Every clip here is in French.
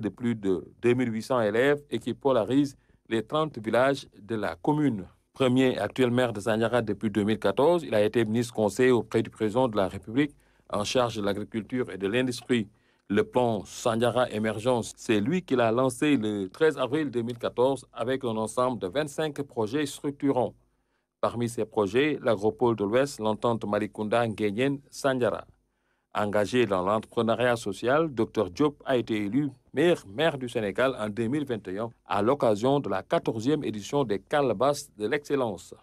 de plus de 2800 élèves et qui polarise les 30 villages de la commune. Premier actuel maire de Sanyara depuis 2014, il a été ministre conseil auprès du président de la République en charge de l'agriculture et de l'industrie. Le plan Sandiara Émergence, c'est lui qui l'a lancé le 13 avril 2014 avec un ensemble de 25 projets structurants. Parmi ces projets, l'agropole de l'Ouest, l'entente Malikunda Nguyen Sanyara. Engagé dans l'entrepreneuriat social, Dr Diop a été élu maire maire du Sénégal en 2021 à l'occasion de la 14e édition des calabasses de l'Excellence.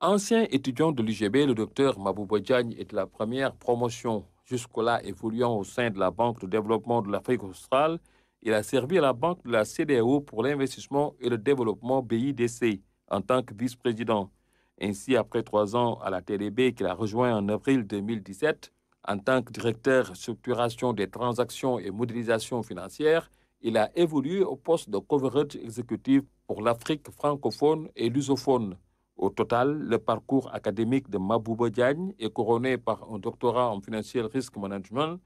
Ancien étudiant de l'UGB, le docteur Mabou Diagne est la première promotion jusque-là évoluant au sein de la Banque de développement de l'Afrique australe. Il a servi à la Banque de la CDAO e pour l'investissement et le développement BIDC en tant que vice-président. Ainsi, après trois ans à la TDB qu'il a rejoint en avril 2017, en tant que directeur structuration des transactions et modélisation financière, il a évolué au poste de coverage exécutif pour l'Afrique francophone et lusophone. Au total, le parcours académique de Mabouba Diagne est couronné par un doctorat en financial risque management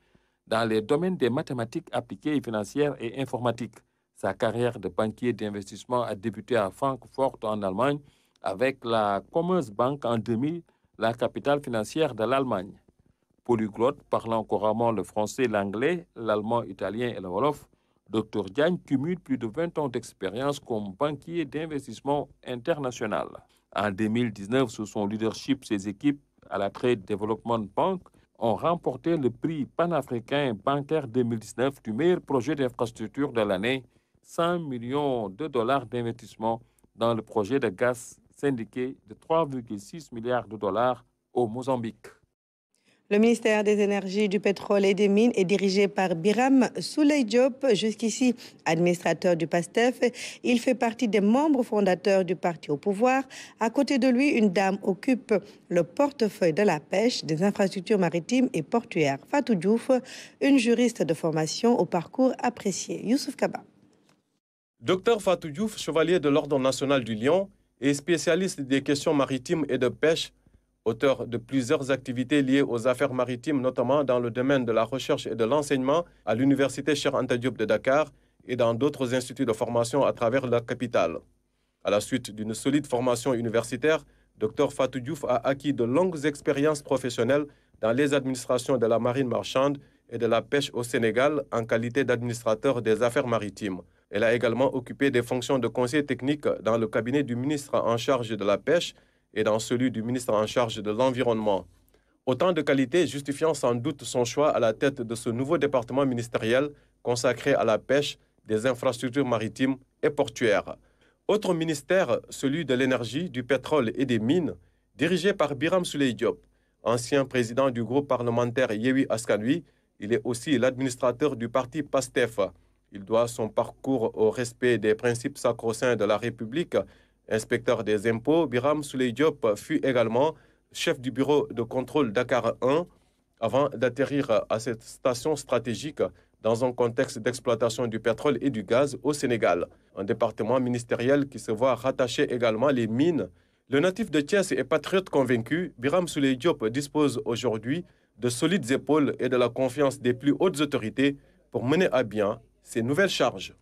dans les domaines des mathématiques appliquées et financières et informatiques. Sa carrière de banquier d'investissement a débuté à Francfort en Allemagne avec la Commerzbank en 2000, la capitale financière de l'Allemagne. Polyglotte parlant couramment le français, l'anglais, l'allemand, l'italien et le wolof, Dr Diagne cumule plus de 20 ans d'expérience comme banquier d'investissement international. En 2019, sous son leadership, ses équipes à la Trade Development Bank ont remporté le prix panafricain bancaire 2019 du meilleur projet d'infrastructure de l'année, 100 millions de dollars d'investissement dans le projet de gaz syndiqué de 3,6 milliards de dollars au Mozambique. Le ministère des Énergies, du Pétrole et des Mines est dirigé par Biram Souleydiop, jusqu'ici administrateur du PASTEF. Il fait partie des membres fondateurs du parti au pouvoir. À côté de lui, une dame occupe le portefeuille de la pêche, des infrastructures maritimes et portuaires. Fatou Diouf, une juriste de formation au parcours apprécié. Youssouf Kaba. Docteur Fatou Diouf, chevalier de l'Ordre national du Lion et spécialiste des questions maritimes et de pêche, auteur de plusieurs activités liées aux affaires maritimes, notamment dans le domaine de la recherche et de l'enseignement à l'Université Cher Anta Diop de Dakar et dans d'autres instituts de formation à travers la capitale. À la suite d'une solide formation universitaire, Dr Fatou Diouf a acquis de longues expériences professionnelles dans les administrations de la marine marchande et de la pêche au Sénégal en qualité d'administrateur des affaires maritimes. Elle a également occupé des fonctions de conseiller technique dans le cabinet du ministre en charge de la pêche et dans celui du ministre en charge de l'Environnement. Autant de qualités justifiant sans doute son choix à la tête de ce nouveau département ministériel consacré à la pêche, des infrastructures maritimes et portuaires. Autre ministère, celui de l'énergie, du pétrole et des mines, dirigé par Biram Souley ancien président du groupe parlementaire Yewi Askanui. Il est aussi l'administrateur du parti PASTEF. Il doit son parcours au respect des principes sacro-saints de la République Inspecteur des impôts, Biram Souleidiop fut également chef du bureau de contrôle Dakar 1 avant d'atterrir à cette station stratégique dans un contexte d'exploitation du pétrole et du gaz au Sénégal, un département ministériel qui se voit rattacher également les mines. Le natif de Thiès est patriote convaincu, Biram Souleidiop dispose aujourd'hui de solides épaules et de la confiance des plus hautes autorités pour mener à bien ses nouvelles charges.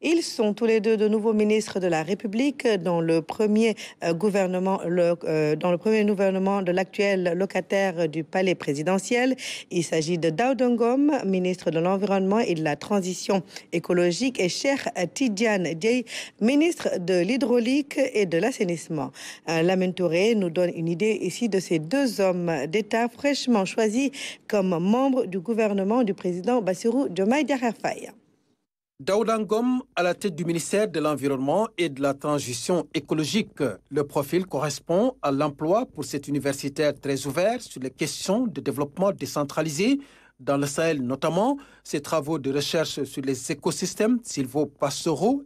Ils sont tous les deux de nouveaux ministres de la République dans le premier euh, gouvernement, euh, dans le premier gouvernement de l'actuel locataire du palais présidentiel. Il s'agit de Ngom, ministre de l'Environnement et de la Transition écologique, et Cher Tidiane Diaye, ministre de l'Hydraulique et de l'Assainissement. Euh, la nous donne une idée ici de ces deux hommes d'État fraîchement choisis comme membres du gouvernement du président Bassirou Diomaye Faye. Daoudangom, à la tête du ministère de l'Environnement et de la Transition écologique. Le profil correspond à l'emploi pour cet universitaire très ouvert sur les questions de développement décentralisé, dans le Sahel notamment. Ses travaux de recherche sur les écosystèmes sylvo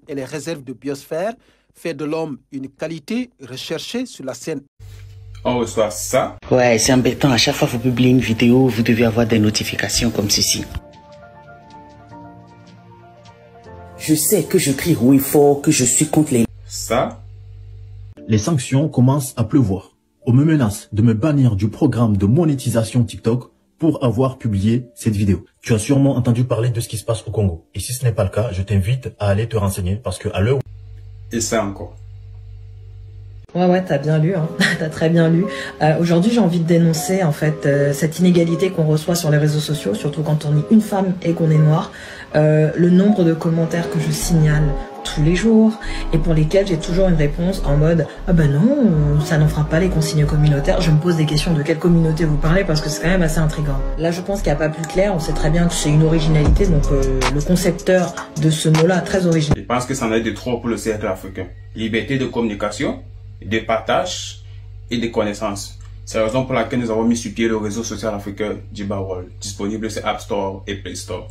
et les réserves de biosphère fait de l'homme une qualité recherchée sur la scène on reçoit ça. Ouais, c'est embêtant. À chaque fois que vous publiez une vidéo, vous devez avoir des notifications comme ceci. Je sais que je crie où il fort que je suis contre les... Ça Les sanctions commencent à pleuvoir. On me menace de me bannir du programme de monétisation TikTok pour avoir publié cette vidéo. Tu as sûrement entendu parler de ce qui se passe au Congo. Et si ce n'est pas le cas, je t'invite à aller te renseigner parce que à l'heure... Et ça encore. Ouais, ouais, t'as bien lu, hein. t'as très bien lu. Euh, aujourd'hui, j'ai envie de dénoncer en fait euh, cette inégalité qu'on reçoit sur les réseaux sociaux, surtout quand on est une femme et qu'on est noire. Euh, le nombre de commentaires que je signale tous les jours et pour lesquels j'ai toujours une réponse en mode ah ben non ça n'en fera pas les consignes communautaires je me pose des questions de quelle communauté vous parlez parce que c'est quand même assez intrigant là je pense qu'il n'y a pas plus clair on sait très bien que c'est une originalité donc euh, le concepteur de ce mot là très original je pense que ça en est de trop pour le cercle africain liberté de communication de partage et de connaissances c'est la raison pour laquelle nous avons mis sur pied le réseau social africain du disponible sur App Store et Play Store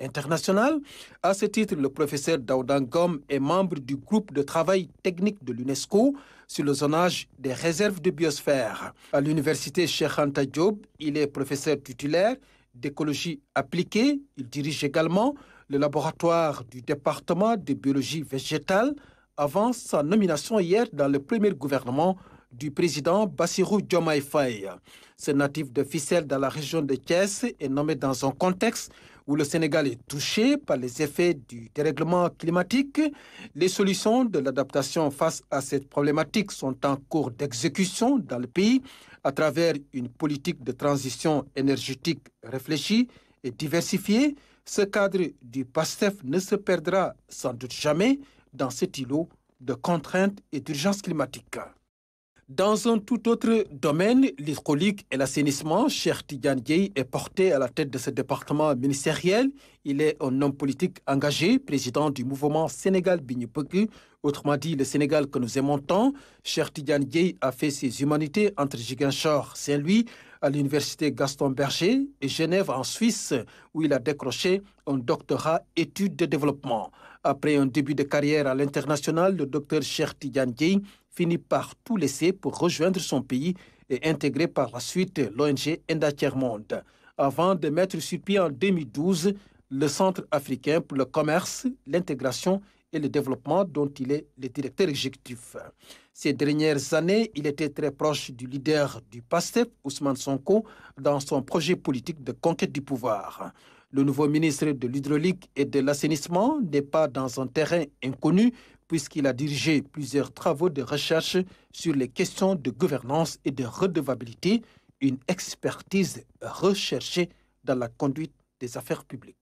international. À ce titre, le professeur Daoudangom est membre du groupe de travail technique de l'UNESCO sur le zonage des réserves de biosphère. À l'université Cheikh Anta Diop, il est professeur titulaire d'écologie appliquée. Il dirige également le laboratoire du département de biologie végétale avant sa nomination hier dans le premier gouvernement du président Bassirou Diomaye Faye. Ce natif de Ficelle dans la région de Thiès est nommé dans un contexte où le Sénégal est touché par les effets du dérèglement climatique. Les solutions de l'adaptation face à cette problématique sont en cours d'exécution dans le pays à travers une politique de transition énergétique réfléchie et diversifiée. Ce cadre du PASTEF ne se perdra sans doute jamais dans cet îlot de contraintes et d'urgence climatique. Dans un tout autre domaine, l'hydraulique et l'assainissement, Cher Tidjan est porté à la tête de ce département ministériel. Il est un homme politique engagé, président du mouvement Sénégal Bignopoku, autrement dit le Sénégal que nous aimons tant. Cher Tidjan a fait ses humanités entre et Saint-Louis à l'université Gaston Berger et Genève en Suisse, où il a décroché un doctorat études de développement. Après un début de carrière à l'international, le docteur Cheikh finit par tout laisser pour rejoindre son pays et intégrer par la suite l'ONG Enda Monde. Avant de mettre sur pied en 2012 le Centre africain pour le commerce, l'intégration et et le développement dont il est le directeur exécutif. Ces dernières années, il était très proche du leader du PASTEF, Ousmane Sonko, dans son projet politique de conquête du pouvoir. Le nouveau ministre de l'hydraulique et de l'assainissement n'est pas dans un terrain inconnu puisqu'il a dirigé plusieurs travaux de recherche sur les questions de gouvernance et de redevabilité, une expertise recherchée dans la conduite des affaires publiques.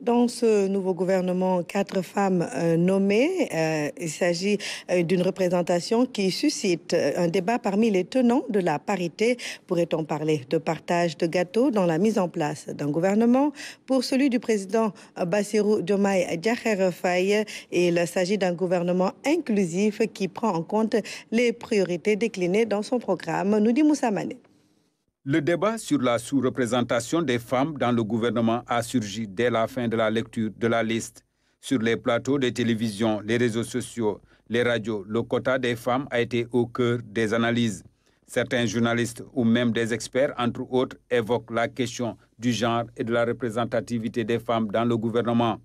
Dans ce nouveau gouvernement, quatre femmes euh, nommées, euh, il s'agit euh, d'une représentation qui suscite un débat parmi les tenants de la parité. Pourrait-on parler de partage de gâteaux dans la mise en place d'un gouvernement Pour celui du président Bassirou Diomaye Djaher Faye, il s'agit d'un gouvernement inclusif qui prend en compte les priorités déclinées dans son programme, nous dit Moussa le débat sur la sous-représentation des femmes dans le gouvernement a surgi dès la fin de la lecture de la liste. Sur les plateaux des télévisions, les réseaux sociaux, les radios, le quota des femmes a été au cœur des analyses. Certains journalistes ou même des experts, entre autres, évoquent la question du genre et de la représentativité des femmes dans le gouvernement.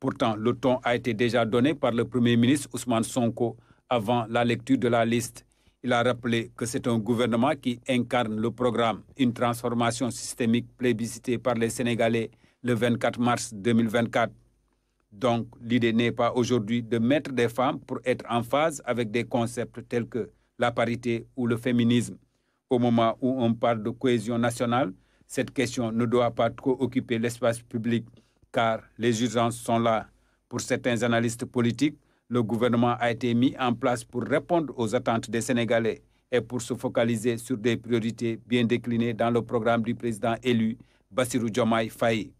Pourtant, le ton a été déjà donné par le Premier ministre Ousmane Sonko avant la lecture de la liste. Il a rappelé que c'est un gouvernement qui incarne le programme, une transformation systémique plébiscitée par les Sénégalais le 24 mars 2024. Donc, l'idée n'est pas aujourd'hui de mettre des femmes pour être en phase avec des concepts tels que la parité ou le féminisme. Au moment où on parle de cohésion nationale, cette question ne doit pas trop occuper l'espace public, car les urgences sont là. Pour certains analystes politiques, le gouvernement a été mis en place pour répondre aux attentes des Sénégalais et pour se focaliser sur des priorités bien déclinées dans le programme du président élu Bassirou Diomaye Faye.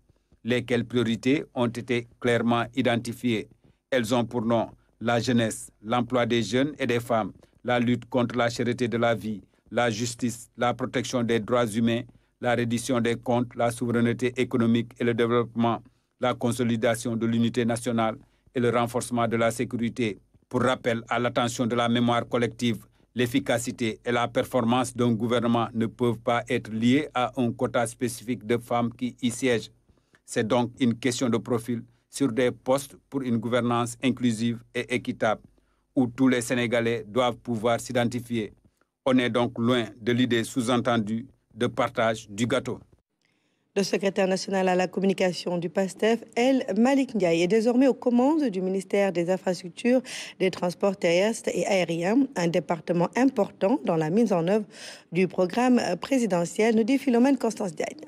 Lesquelles priorités ont été clairement identifiées Elles ont pour nom la jeunesse, l'emploi des jeunes et des femmes, la lutte contre la charité de la vie, la justice, la protection des droits humains, la reddition des comptes, la souveraineté économique et le développement, la consolidation de l'unité nationale, le renforcement de la sécurité. Pour rappel à l'attention de la mémoire collective, l'efficacité et la performance d'un gouvernement ne peuvent pas être liées à un quota spécifique de femmes qui y siègent. C'est donc une question de profil sur des postes pour une gouvernance inclusive et équitable, où tous les Sénégalais doivent pouvoir s'identifier. On est donc loin de l'idée sous-entendue de partage du gâteau. Le secrétaire national à la communication du PASTEF, El Malik Ndiaye, est désormais aux commandes du ministère des Infrastructures, des Transports terrestres et aériens, un département important dans la mise en œuvre du programme présidentiel, nous dit Philomène Constance Diagne.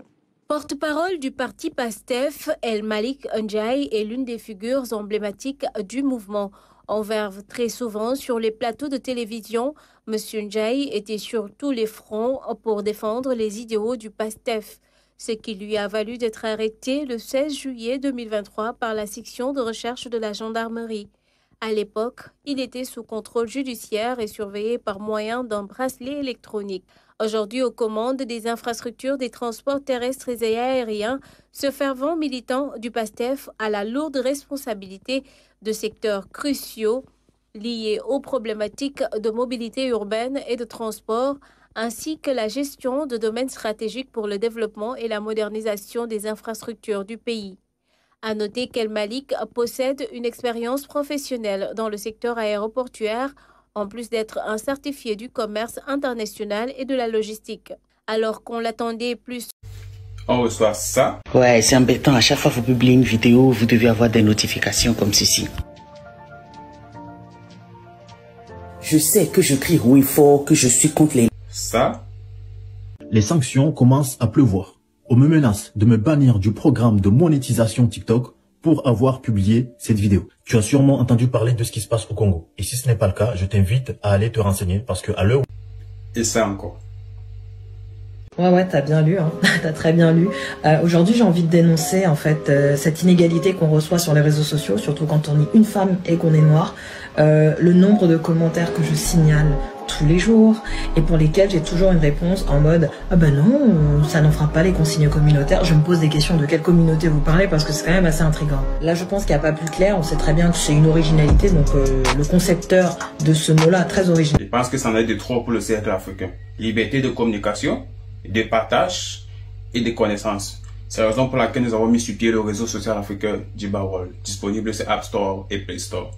Porte-parole du parti PASTEF, El Malik Ndiaye est l'une des figures emblématiques du mouvement. En verve très souvent sur les plateaux de télévision. M. Ndiaye était sur tous les fronts pour défendre les idéaux du PASTEF ce qui lui a valu d'être arrêté le 16 juillet 2023 par la section de recherche de la gendarmerie. À l'époque, il était sous contrôle judiciaire et surveillé par moyen d'un bracelet électronique. Aujourd'hui aux commandes des infrastructures des transports terrestres et aériens, ce fervent militant du PASTEF a la lourde responsabilité de secteurs cruciaux liés aux problématiques de mobilité urbaine et de transport, ainsi que la gestion de domaines stratégiques pour le développement et la modernisation des infrastructures du pays. À noter qu'El Malik possède une expérience professionnelle dans le secteur aéroportuaire, en plus d'être un certifié du commerce international et de la logistique, alors qu'on l'attendait plus. On reçoit ça Ouais, c'est embêtant. À chaque fois que vous publiez une vidéo, vous devez avoir des notifications comme ceci. Je sais que je crie oui fort, que je suis contre les ça Les sanctions commencent à pleuvoir. On me menace de me bannir du programme de monétisation TikTok pour avoir publié cette vidéo. Tu as sûrement entendu parler de ce qui se passe au Congo. Et si ce n'est pas le cas, je t'invite à aller te renseigner parce que à l'heure... Et ça encore. Ouais, ouais, t'as bien lu, hein. t'as très bien lu. Euh, aujourd'hui, j'ai envie de dénoncer en fait euh, cette inégalité qu'on reçoit sur les réseaux sociaux, surtout quand on est une femme et qu'on est noir. Euh, le nombre de commentaires que je signale tous les jours et pour lesquels j'ai toujours une réponse en mode ah ben non, ça n'en fera pas les consignes communautaires. Je me pose des questions de quelle communauté vous parlez parce que c'est quand même assez intrigant. Là, je pense qu'il n'y a pas plus clair. On sait très bien que c'est une originalité, donc euh, le concepteur de ce mot-là très original. Je pense que ça en est de trop pour le cercle africain. Liberté de communication, de partage et de connaissances. C'est la raison pour laquelle nous avons mis sur pied le réseau social africain Jibawol, disponible sur App Store et Play Store.